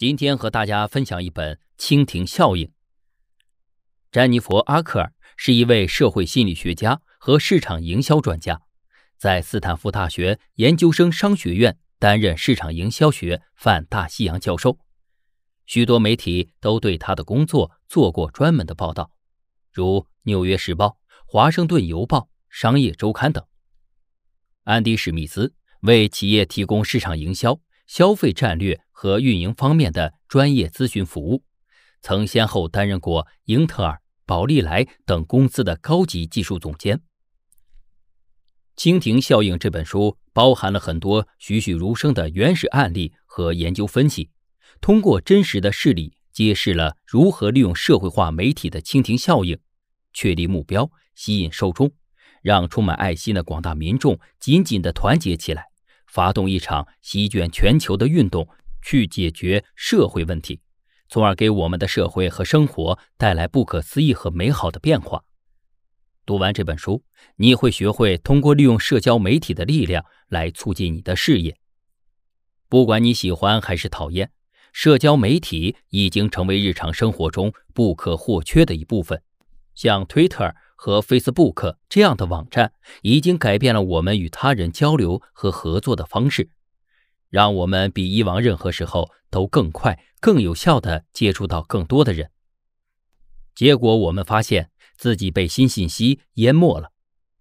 今天和大家分享一本《蜻蜓效应》。詹妮弗·阿克尔是一位社会心理学家和市场营销专家，在斯坦福大学研究生商学院担任市场营销学泛大西洋教授。许多媒体都对他的工作做过专门的报道，如《纽约时报》《华盛顿邮报》《商业周刊》等。安迪·史密斯为企业提供市场营销。消费战略和运营方面的专业咨询服务，曾先后担任过英特尔、宝利来等公司的高级技术总监。《蜻蜓效应》这本书包含了很多栩栩如生的原始案例和研究分析，通过真实的事例揭示了如何利用社会化媒体的蜻蜓效应，确立目标，吸引受众，让充满爱心的广大民众紧紧的团结起来。发动一场席卷全球的运动，去解决社会问题，从而给我们的社会和生活带来不可思议和美好的变化。读完这本书，你会学会通过利用社交媒体的力量来促进你的事业。不管你喜欢还是讨厌，社交媒体已经成为日常生活中不可或缺的一部分，像 Twitter。和 Facebook 这样的网站已经改变了我们与他人交流和合作的方式，让我们比以往任何时候都更快、更有效地接触到更多的人。结果，我们发现自己被新信息淹没了。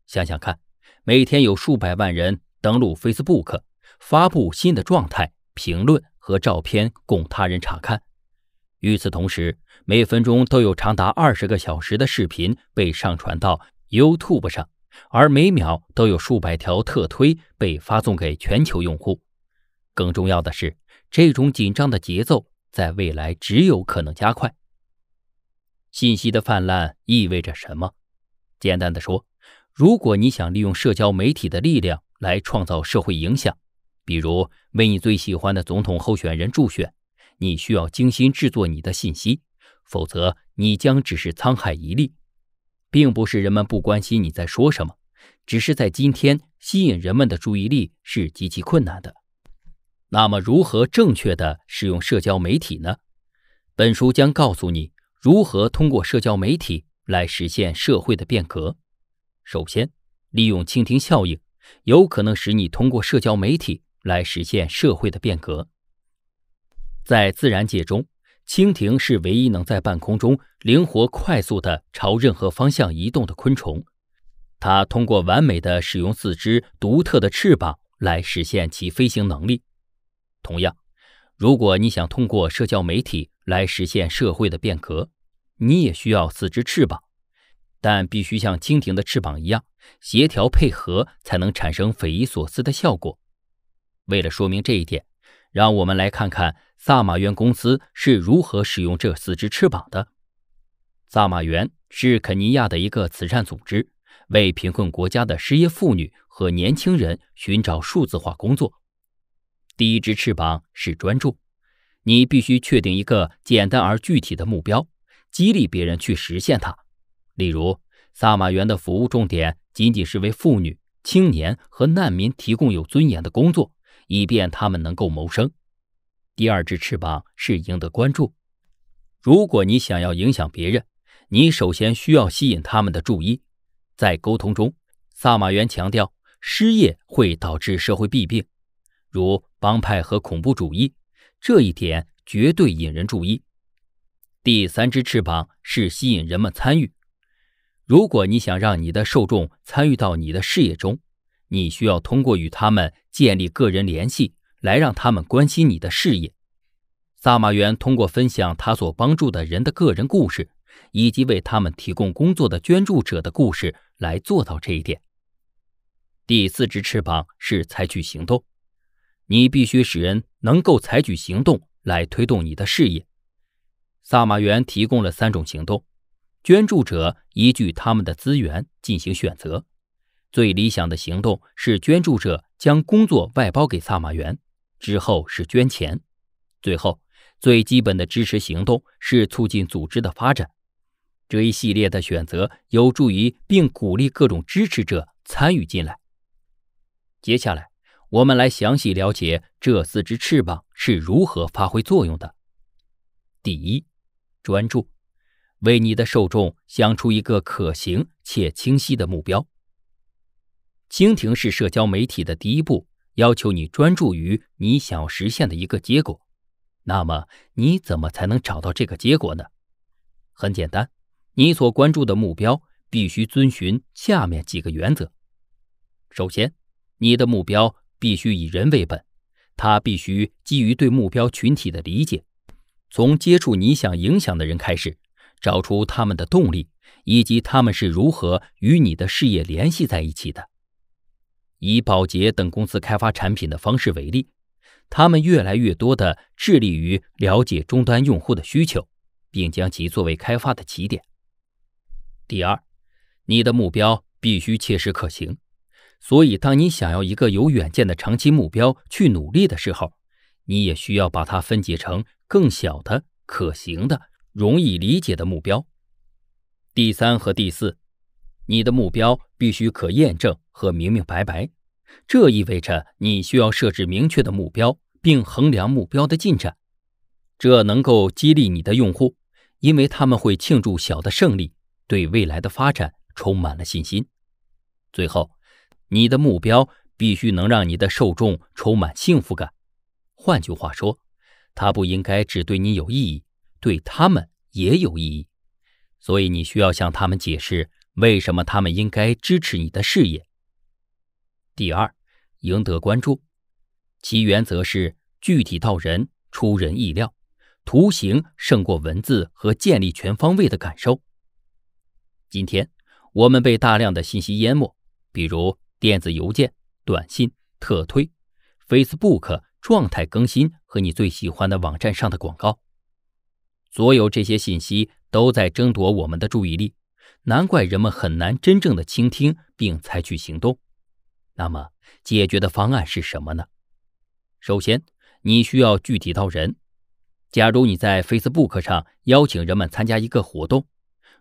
想想看，每天有数百万人登录 Facebook，发布新的状态、评论和照片供他人查看。与此同时，每分钟都有长达二十个小时的视频被上传到 YouTube 上，而每秒都有数百条特推被发送给全球用户。更重要的是，这种紧张的节奏在未来只有可能加快。信息的泛滥意味着什么？简单的说，如果你想利用社交媒体的力量来创造社会影响，比如为你最喜欢的总统候选人助选。你需要精心制作你的信息，否则你将只是沧海一粟。并不是人们不关心你在说什么，只是在今天吸引人们的注意力是极其困难的。那么，如何正确地使用社交媒体呢？本书将告诉你如何通过社交媒体来实现社会的变革。首先，利用蜻蜓效应，有可能使你通过社交媒体来实现社会的变革。在自然界中，蜻蜓是唯一能在半空中灵活、快速地朝任何方向移动的昆虫。它通过完美的使用四只独特的翅膀来实现其飞行能力。同样，如果你想通过社交媒体来实现社会的变革，你也需要四只翅膀，但必须像蜻蜓的翅膀一样协调配合，才能产生匪夷所思的效果。为了说明这一点，让我们来看看。萨马园公司是如何使用这四只翅膀的？萨马园是肯尼亚的一个慈善组织，为贫困国家的失业妇女和年轻人寻找数字化工作。第一只翅膀是专注，你必须确定一个简单而具体的目标，激励别人去实现它。例如，萨马园的服务重点仅仅是为妇女、青年和难民提供有尊严的工作，以便他们能够谋生。第二只翅膀是赢得关注。如果你想要影响别人，你首先需要吸引他们的注意。在沟通中，萨马元强调，失业会导致社会弊病，如帮派和恐怖主义，这一点绝对引人注意。第三只翅膀是吸引人们参与。如果你想让你的受众参与到你的事业中，你需要通过与他们建立个人联系。来让他们关心你的事业。萨马员通过分享他所帮助的人的个人故事，以及为他们提供工作的捐助者的故事来做到这一点。第四只翅膀是采取行动，你必须使人能够采取行动来推动你的事业。萨马员提供了三种行动，捐助者依据他们的资源进行选择。最理想的行动是捐助者将工作外包给萨马员。之后是捐钱，最后最基本的支持行动是促进组织的发展。这一系列的选择有助于并鼓励各种支持者参与进来。接下来，我们来详细了解这四只翅膀是如何发挥作用的。第一，专注，为你的受众想出一个可行且清晰的目标。蜻蜓是社交媒体的第一步。要求你专注于你想要实现的一个结果，那么你怎么才能找到这个结果呢？很简单，你所关注的目标必须遵循下面几个原则。首先，你的目标必须以人为本，它必须基于对目标群体的理解，从接触你想影响的人开始，找出他们的动力，以及他们是如何与你的事业联系在一起的。以宝洁等公司开发产品的方式为例，他们越来越多的致力于了解终端用户的需求，并将其作为开发的起点。第二，你的目标必须切实可行，所以当你想要一个有远见的长期目标去努力的时候，你也需要把它分解成更小的、可行的、容易理解的目标。第三和第四。你的目标必须可验证和明明白白，这意味着你需要设置明确的目标，并衡量目标的进展。这能够激励你的用户，因为他们会庆祝小的胜利，对未来的发展充满了信心。最后，你的目标必须能让你的受众充满幸福感。换句话说，它不应该只对你有意义，对他们也有意义。所以，你需要向他们解释。为什么他们应该支持你的事业？第二，赢得关注，其原则是具体到人，出人意料，图形胜过文字和建立全方位的感受。今天，我们被大量的信息淹没，比如电子邮件、短信、特推、Facebook 状态更新和你最喜欢的网站上的广告。所有这些信息都在争夺我们的注意力。难怪人们很难真正的倾听并采取行动。那么，解决的方案是什么呢？首先，你需要具体到人。假如你在 Facebook 上邀请人们参加一个活动，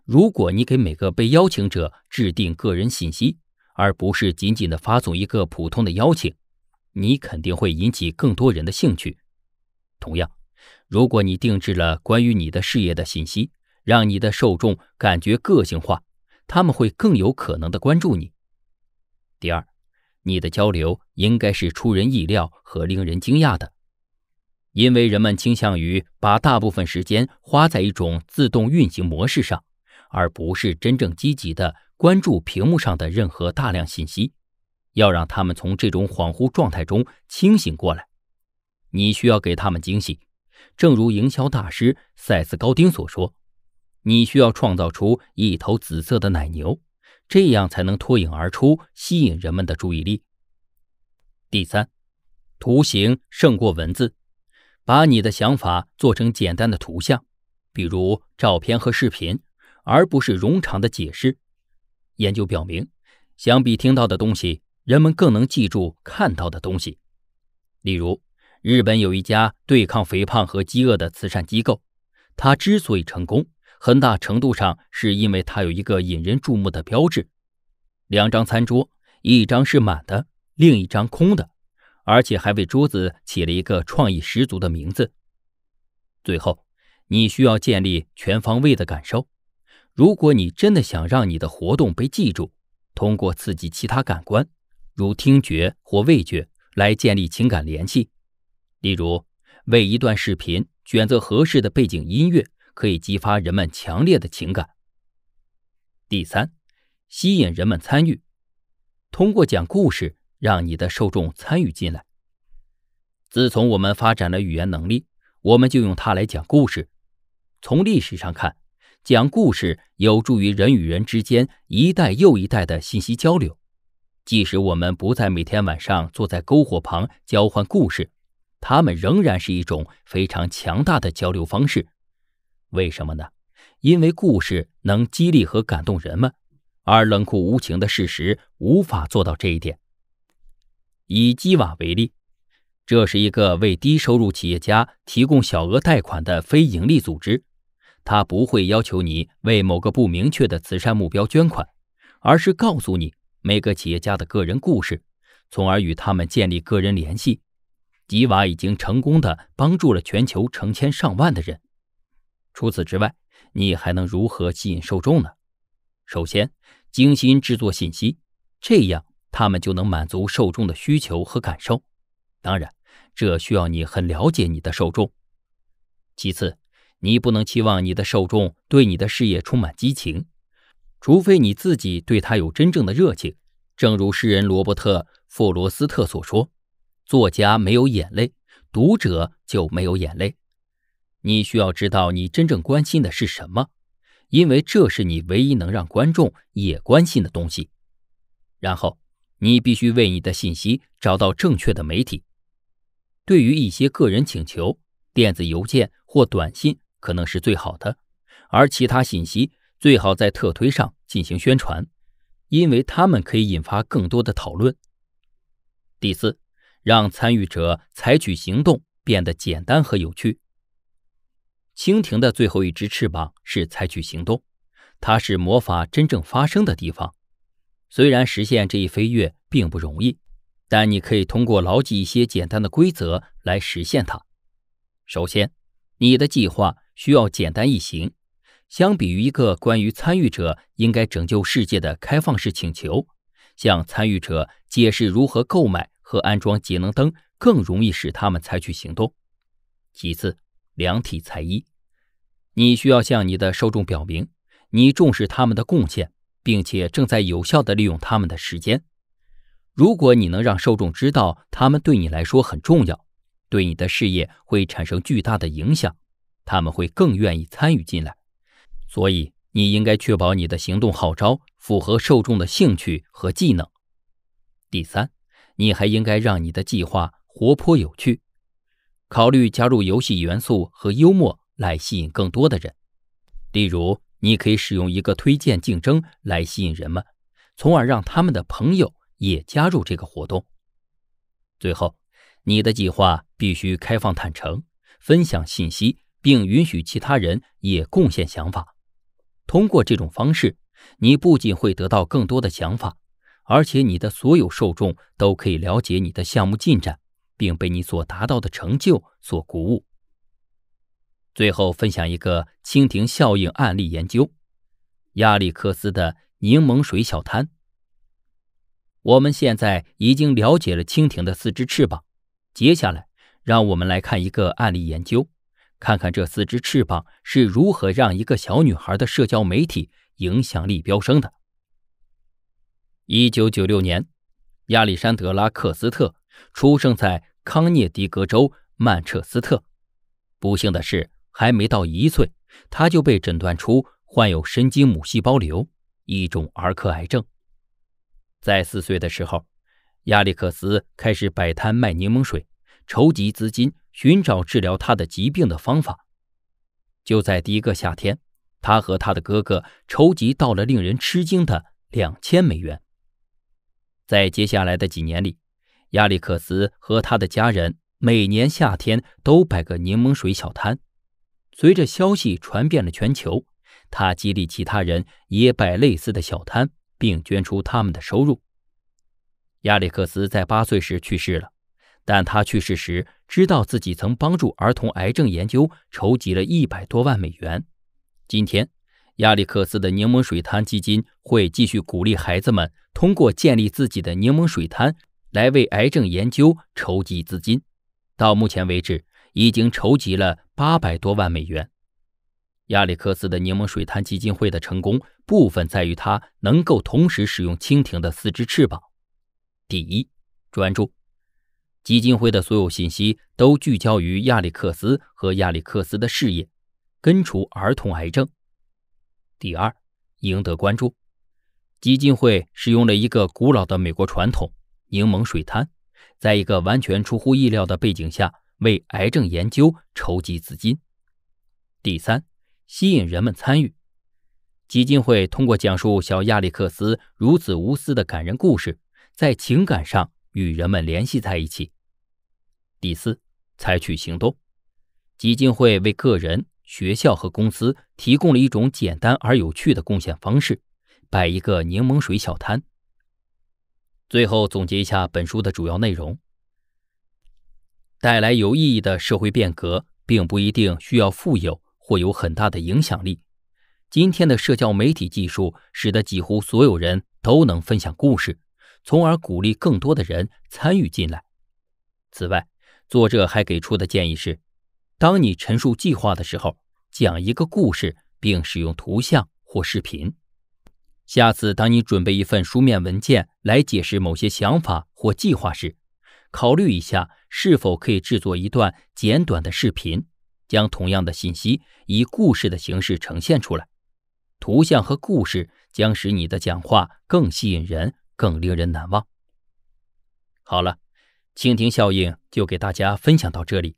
如果你给每个被邀请者制定个人信息，而不是仅仅的发送一个普通的邀请，你肯定会引起更多人的兴趣。同样，如果你定制了关于你的事业的信息。让你的受众感觉个性化，他们会更有可能的关注你。第二，你的交流应该是出人意料和令人惊讶的，因为人们倾向于把大部分时间花在一种自动运行模式上，而不是真正积极的关注屏幕上的任何大量信息。要让他们从这种恍惚状态中清醒过来，你需要给他们惊喜。正如营销大师塞斯高丁所说。你需要创造出一头紫色的奶牛，这样才能脱颖而出，吸引人们的注意力。第三，图形胜过文字，把你的想法做成简单的图像，比如照片和视频，而不是冗长的解释。研究表明，相比听到的东西，人们更能记住看到的东西。例如，日本有一家对抗肥胖和饥饿的慈善机构，它之所以成功。很大程度上是因为它有一个引人注目的标志，两张餐桌，一张是满的，另一张空的，而且还为桌子起了一个创意十足的名字。最后，你需要建立全方位的感受。如果你真的想让你的活动被记住，通过刺激其他感官，如听觉或味觉，来建立情感联系。例如，为一段视频选择合适的背景音乐。可以激发人们强烈的情感。第三，吸引人们参与，通过讲故事让你的受众参与进来。自从我们发展了语言能力，我们就用它来讲故事。从历史上看，讲故事有助于人与人之间一代又一代的信息交流。即使我们不再每天晚上坐在篝火旁交换故事，它们仍然是一种非常强大的交流方式。为什么呢？因为故事能激励和感动人们，而冷酷无情的事实无法做到这一点。以基瓦为例，这是一个为低收入企业家提供小额贷款的非营利组织。它不会要求你为某个不明确的慈善目标捐款，而是告诉你每个企业家的个人故事，从而与他们建立个人联系。吉瓦已经成功的帮助了全球成千上万的人。除此之外，你还能如何吸引受众呢？首先，精心制作信息，这样他们就能满足受众的需求和感受。当然，这需要你很了解你的受众。其次，你不能期望你的受众对你的事业充满激情，除非你自己对他有真正的热情。正如诗人罗伯特·弗罗斯特所说：“作家没有眼泪，读者就没有眼泪。”你需要知道你真正关心的是什么，因为这是你唯一能让观众也关心的东西。然后，你必须为你的信息找到正确的媒体。对于一些个人请求，电子邮件或短信可能是最好的，而其他信息最好在特推上进行宣传，因为他们可以引发更多的讨论。第四，让参与者采取行动变得简单和有趣。蜻蜓的最后一只翅膀是采取行动，它是魔法真正发生的地方。虽然实现这一飞跃并不容易，但你可以通过牢记一些简单的规则来实现它。首先，你的计划需要简单易行。相比于一个关于参与者应该拯救世界的开放式请求，向参与者解释如何购买和安装节能灯更容易使他们采取行动。其次。量体裁衣，你需要向你的受众表明，你重视他们的贡献，并且正在有效地利用他们的时间。如果你能让受众知道他们对你来说很重要，对你的事业会产生巨大的影响，他们会更愿意参与进来。所以，你应该确保你的行动号召符合受众的兴趣和技能。第三，你还应该让你的计划活泼有趣。考虑加入游戏元素和幽默来吸引更多的人。例如，你可以使用一个推荐竞争来吸引人们，从而让他们的朋友也加入这个活动。最后，你的计划必须开放、坦诚，分享信息，并允许其他人也贡献想法。通过这种方式，你不仅会得到更多的想法，而且你的所有受众都可以了解你的项目进展。并被你所达到的成就所鼓舞。最后，分享一个蜻蜓效应案例研究——亚历克斯的柠檬水小摊。我们现在已经了解了蜻蜓的四只翅膀，接下来让我们来看一个案例研究，看看这四只翅膀是如何让一个小女孩的社交媒体影响力飙升的。一九九六年，亚历山德拉·克斯特出生在。康涅狄格州曼彻斯特。不幸的是，还没到一岁，他就被诊断出患有神经母细胞瘤，一种儿科癌症。在四岁的时候，亚历克斯开始摆摊卖柠檬水，筹集资金，寻找治疗他的疾病的方法。就在第一个夏天，他和他的哥哥筹集到了令人吃惊的两千美元。在接下来的几年里。亚历克斯和他的家人每年夏天都摆个柠檬水小摊。随着消息传遍了全球，他激励其他人也摆类似的小摊，并捐出他们的收入。亚历克斯在八岁时去世了，但他去世时知道自己曾帮助儿童癌症研究筹集了一百多万美元。今天，亚历克斯的柠檬水摊基金会继续鼓励孩子们通过建立自己的柠檬水摊。来为癌症研究筹集资金，到目前为止已经筹集了八百多万美元。亚历克斯的柠檬水滩基金会的成功，部分在于他能够同时使用蜻蜓的四只翅膀。第一，专注，基金会的所有信息都聚焦于亚历克斯和亚历克斯的事业，根除儿童癌症。第二，赢得关注，基金会使用了一个古老的美国传统。柠檬水摊，在一个完全出乎意料的背景下为癌症研究筹集资金。第三，吸引人们参与。基金会通过讲述小亚历克斯如此无私的感人故事，在情感上与人们联系在一起。第四，采取行动。基金会为个人、学校和公司提供了一种简单而有趣的贡献方式：摆一个柠檬水小摊。最后总结一下本书的主要内容：带来有意义的社会变革，并不一定需要富有或有很大的影响力。今天的社交媒体技术使得几乎所有人都能分享故事，从而鼓励更多的人参与进来。此外，作者还给出的建议是：当你陈述计划的时候，讲一个故事，并使用图像或视频。下次当你准备一份书面文件来解释某些想法或计划时，考虑一下是否可以制作一段简短的视频，将同样的信息以故事的形式呈现出来。图像和故事将使你的讲话更吸引人，更令人难忘。好了，蜻蜓效应就给大家分享到这里。